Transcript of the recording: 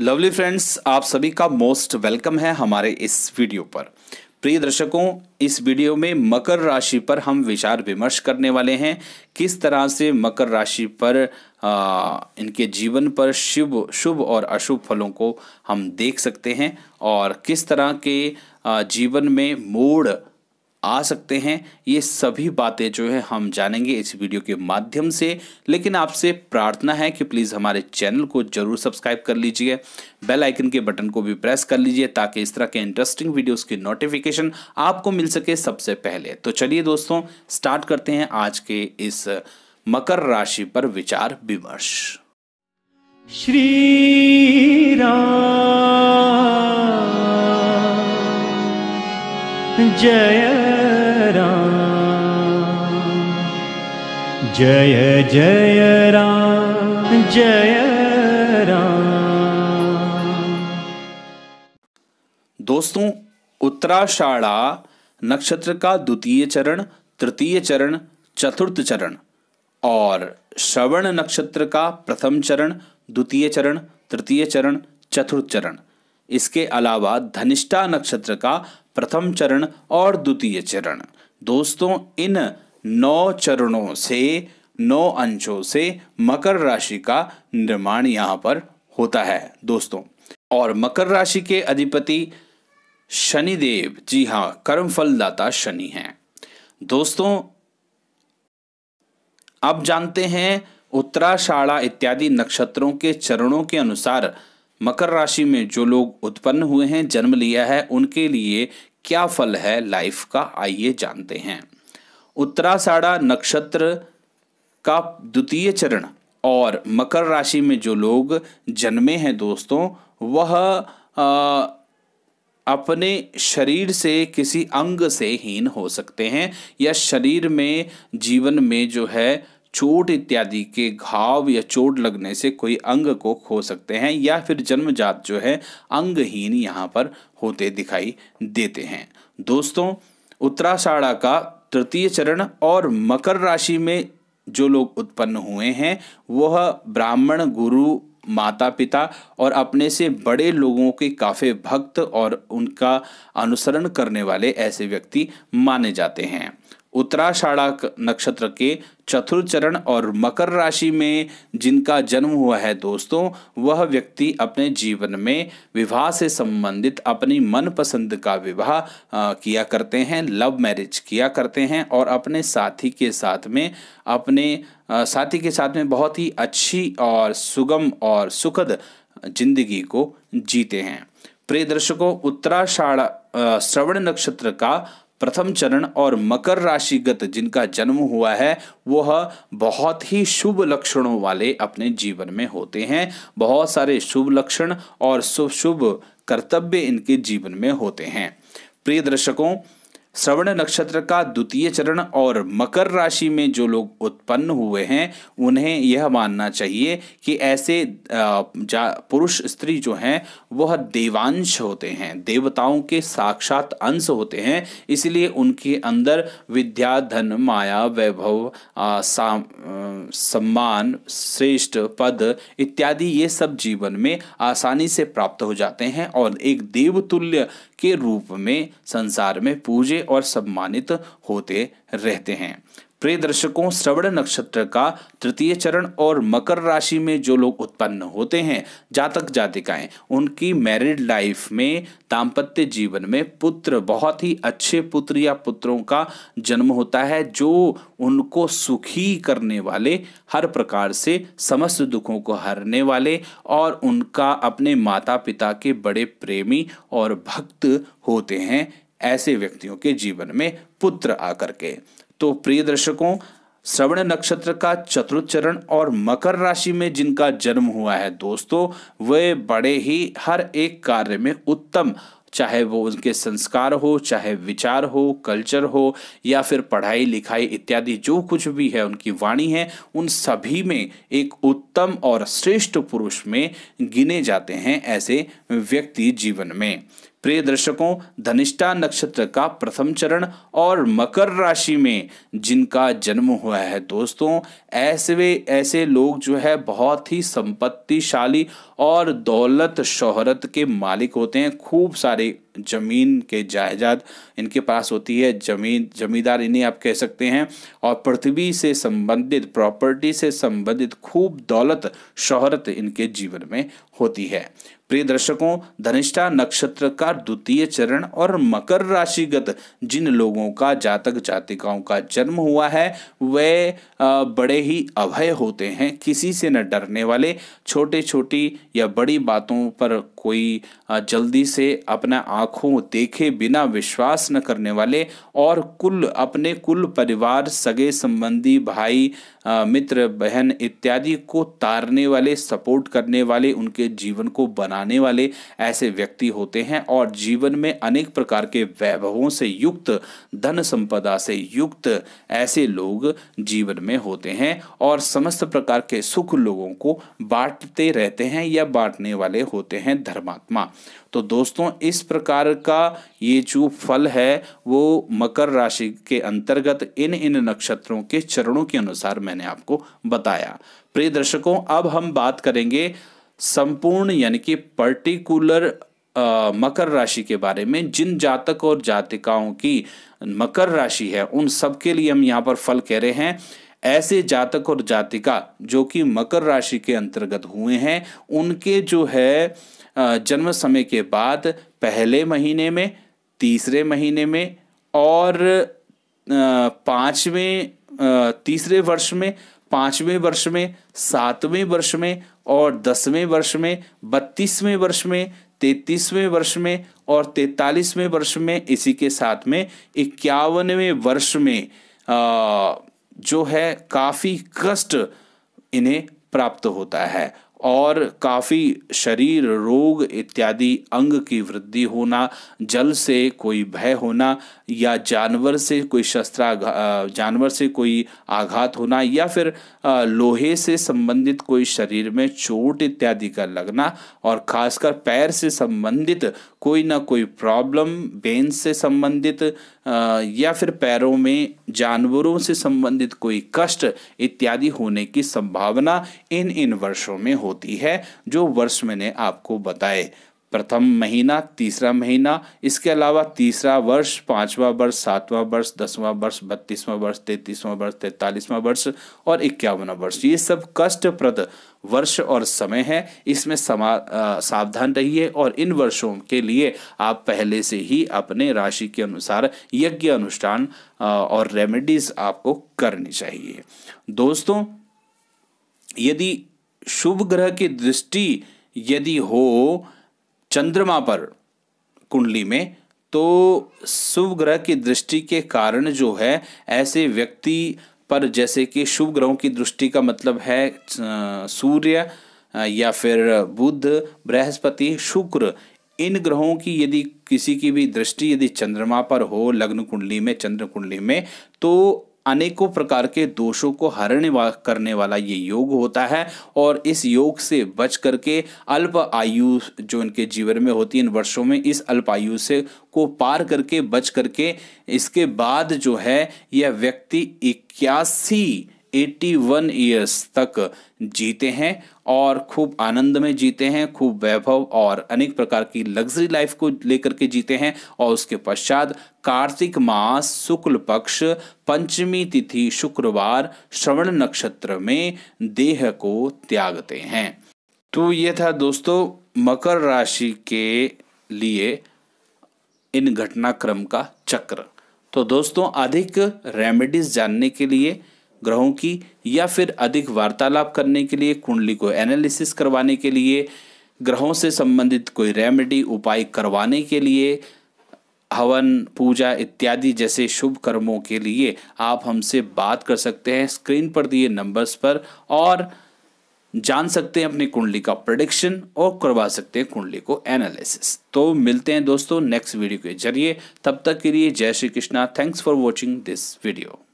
lovely friends आप सभी का मोस्ट वेलकम है हमारे इस वीडियो पर प्रिय दर्शकों इस वीडियो में मकर राशि पर हम विचार विमर्श करने वाले हैं किस तरह से मकर राशि पर आ, इनके जीवन पर शुभ शुभ और अशुभ फलों को हम देख सकते हैं और किस तरह के आ, जीवन में मोड़ आ सकते हैं ये सभी बातें जो है हम जानेंगे इस वीडियो के माध्यम से लेकिन आपसे प्रार्थना है कि प्लीज़ हमारे चैनल को जरूर सब्सक्राइब कर लीजिए बेल आइकन के बटन को भी प्रेस कर लीजिए ताकि इस तरह के इंटरेस्टिंग वीडियोस की नोटिफिकेशन आपको मिल सके सबसे पहले तो चलिए दोस्तों स्टार्ट करते हैं आज के इस मकर राशि पर विचार विमर्श श्री राम जय जय जय राम जय राम दोस्तों उत्तराषाढ़ा नक्षत्र का द्वितीय चरण तृतीय चरण चतुर्थ चरण और श्रवण नक्षत्र का प्रथम चरण द्वितीय चरण तृतीय चरण चतुर्थ चरण इसके अलावा धनिष्ठा नक्षत्र का प्रथम चरण और द्वितीय चरण दोस्तों इन नौ चरणों से नौ अंशों से मकर राशि का निर्माण यहाँ पर होता है दोस्तों और मकर राशि के अधिपति शनिदेव जी हाँ कर्म फलदाता शनि हैं दोस्तों अब जानते हैं उत्तराषाढ़ा इत्यादि नक्षत्रों के चरणों के अनुसार मकर राशि में जो लोग उत्पन्न हुए हैं जन्म लिया है उनके लिए क्या फल है लाइफ का आइए जानते हैं उत्तराषाढ़ा नक्षत्र का द्वितीय चरण और मकर राशि में जो लोग जन्मे हैं दोस्तों वह आ, अपने शरीर से किसी अंग से हीन हो सकते हैं या शरीर में जीवन में जो है चोट इत्यादि के घाव या चोट लगने से कोई अंग को खो सकते हैं या फिर जन्मजात जो है अंगहीन यहाँ पर होते दिखाई देते हैं दोस्तों उत्तराषाढ़ा का तृतीय चरण और मकर राशि में जो लोग उत्पन्न हुए हैं वह ब्राह्मण गुरु माता पिता और अपने से बड़े लोगों के काफ़ी भक्त और उनका अनुसरण करने वाले ऐसे व्यक्ति माने जाते हैं उत्तराषाढ़ा नक्षत्र के चतुर्थ चरण और मकर राशि में जिनका जन्म हुआ है दोस्तों वह व्यक्ति अपने जीवन में विवाह से संबंधित अपनी मनपसंद का विवाह किया करते हैं लव मैरिज किया करते हैं और अपने साथी के साथ में अपने साथी के साथ में बहुत ही अच्छी और सुगम और सुखद जिंदगी को जीते हैं प्रिय दर्शकों उत्तराषाढ़ श्रवण नक्षत्र का प्रथम चरण और मकर राशिगत जिनका जन्म हुआ है वह बहुत ही शुभ लक्षणों वाले अपने जीवन में होते हैं बहुत सारे शुभ लक्षण और शुभ शुभ कर्तव्य इनके जीवन में होते हैं प्रिय दर्शकों श्रवण नक्षत्र का द्वितीय चरण और मकर राशि में जो लोग उत्पन्न हुए हैं उन्हें यह मानना चाहिए कि ऐसे पुरुष स्त्री जो हैं वह देवांश होते हैं देवताओं के साक्षात अंश होते हैं इसलिए उनके अंदर विद्या धन माया वैभव सम्मान श्रेष्ठ पद इत्यादि ये सब जीवन में आसानी से प्राप्त हो जाते हैं और एक देवतुल्य के रूप में संसार में पूजे और सम्मानित होते रहते हैं प्रिय दर्शकों श्रवण नक्षत्र का तृतीय चरण और मकर राशि में जो लोग उत्पन्न होते हैं जातक जातिकाएं उनकी मैरिड लाइफ में दाम्पत्य जीवन में पुत्र बहुत ही अच्छे पुत्र या पुत्रों का जन्म होता है जो उनको सुखी करने वाले हर प्रकार से समस्त दुखों को हरने वाले और उनका अपने माता पिता के बड़े प्रेमी और भक्त होते हैं ऐसे व्यक्तियों के जीवन में पुत्र आकर के तो प्रिय दर्शकों श्रवण नक्षत्र का चतुर्थ चरण और मकर राशि में जिनका जन्म हुआ है दोस्तों वे बड़े ही हर एक कार्य में उत्तम चाहे वो उनके संस्कार हो चाहे विचार हो कल्चर हो या फिर पढ़ाई लिखाई इत्यादि जो कुछ भी है उनकी वाणी है उन सभी में एक उत्तम और श्रेष्ठ पुरुष में गिने जाते हैं ऐसे व्यक्ति जीवन में प्रिय दर्शकों धनिष्ठा नक्षत्र का प्रथम चरण और मकर राशि में जिनका जन्म हुआ है दोस्तों ऐसे वे ऐसे लोग जो है बहुत ही संपत्तिशाली और दौलत शोहरत के मालिक होते हैं खूब सारे ज़मीन के जायदाद इनके पास होती है ज़मीन ज़मींदार इन्हें आप कह सकते हैं और पृथ्वी से संबंधित प्रॉपर्टी से संबंधित खूब दौलत शोहरत इनके जीवन में होती है प्रिय दर्शकों धनिष्ठा नक्षत्र का द्वितीय चरण और मकर राशिगत जिन लोगों का जातक जातिकाओं का जन्म हुआ है वे बड़े ही अभय होते हैं किसी से न डरने वाले छोटे छोटी या बड़ी बातों पर कोई जल्दी से अपना आँखों देखे बिना विश्वास न करने वाले और कुल अपने कुल परिवार सगे संबंधी भाई मित्र बहन इत्यादि को तारने वाले सपोर्ट करने वाले उनके जीवन को बनाने वाले ऐसे व्यक्ति होते हैं और जीवन में अनेक प्रकार के वैभवों से युक्त धन संपदा से युक्त ऐसे लोग जीवन में होते हैं और समस्त प्रकार के सुख लोगों को बांटते रहते हैं या बांटने वाले होते हैं धर्मात्मा तो दोस्तों इस प्रकार का ये जो फल है वो मकर राशि के अंतर्गत इन इन नक्षत्रों के चरणों के अनुसार मैंने आपको बताया प्रिय दर्शकों अब हम बात करेंगे संपूर्ण यानी कि पर्टिकुलर मकर राशि के बारे में जिन जातक और जातिकाओं की मकर राशि है उन सब के लिए हम यहाँ पर फल कह रहे हैं ऐसे जातक और जातिका जो कि मकर राशि के अंतर्गत हुए हैं उनके जो है जन्म समय के बाद पहले महीने में तीसरे महीने में और पाँचवें तीसरे वर्ष में पाँचवें वर्ष में सातवें वर्ष में और दसवें वर्ष में बत्तीसवें वर्ष में तैतीसवें वर्ष में और तैतालीसवें वर्ष में इसी के साथ में इक्यावनवें वर्ष में आ, जो है काफ़ी कष्ट इन्हें प्राप्त होता है और काफ़ी शरीर रोग इत्यादि अंग की वृद्धि होना जल से कोई भय होना या जानवर से कोई शस्त्रा जानवर से कोई आघात होना या फिर लोहे से संबंधित कोई शरीर में चोट इत्यादि का लगना और खासकर पैर से संबंधित कोई ना कोई प्रॉब्लम बेंस से संबंधित या फिर पैरों में जानवरों से संबंधित कोई कष्ट इत्यादि होने की संभावना इन इन वर्षों में हो होती है जो वर्ष मैंने आपको बताए प्रथम महीना तीसरा महीना इसके अलावा तीसरा वर्ष पांचवा वर्ष सातवां वर्ष दसवां वर्ष बत्तीसवां वर्ष तैतीसवां वर्ष तैतालीसवां वर्ष और इक्यावनवा वर्ष ये सब कष्टप्रद वर्ष और समय है इसमें समा सावधान रहिए और इन वर्षों के लिए आप पहले से ही अपने राशि के अनुसार यज्ञ अनुष्ठान और रेमेडीज़ आपको करनी चाहिए दोस्तों यदि शुभ ग्रह की दृष्टि यदि हो चंद्रमा पर कुंडली में तो शुभ ग्रह की दृष्टि के कारण जो है ऐसे व्यक्ति पर जैसे कि शुभ ग्रहों की दृष्टि का मतलब है सूर्य या फिर बुध बृहस्पति शुक्र इन ग्रहों की यदि किसी की भी दृष्टि यदि चंद्रमा पर हो लग्न कुंडली में चंद्र कुंडली में तो अनेकों प्रकार के दोषों को हरण करने वाला ये योग होता है और इस योग से बच करके अल्प आयु जो इनके जीवन में होती है इन वर्षों में इस अल्प आयु से को पार करके बच करके इसके बाद जो है यह व्यक्ति इक्यासी 81 ईयर्स तक जीते हैं और खूब आनंद में जीते हैं खूब वैभव और अनेक प्रकार की लग्जरी लाइफ को लेकर के जीते हैं और उसके पश्चात कार्तिक मास शुक्ल पक्ष पंचमी तिथि शुक्रवार श्रवण नक्षत्र में देह को त्यागते हैं तो ये था दोस्तों मकर राशि के लिए इन घटनाक्रम का चक्र तो दोस्तों अधिक रेमेडीज जानने के लिए ग्रहों की या फिर अधिक वार्तालाप करने के लिए कुंडली को एनालिसिस करवाने के लिए ग्रहों से संबंधित कोई रेमेडी उपाय करवाने के लिए हवन पूजा इत्यादि जैसे शुभ कर्मों के लिए आप हमसे बात कर सकते हैं स्क्रीन पर दिए नंबर्स पर और जान सकते हैं अपनी कुंडली का प्रडिक्शन और करवा सकते हैं कुंडली को एनालिसिस तो मिलते हैं दोस्तों नेक्स्ट वीडियो के जरिए तब तक के लिए जय Shri Krishna thanks for watching this video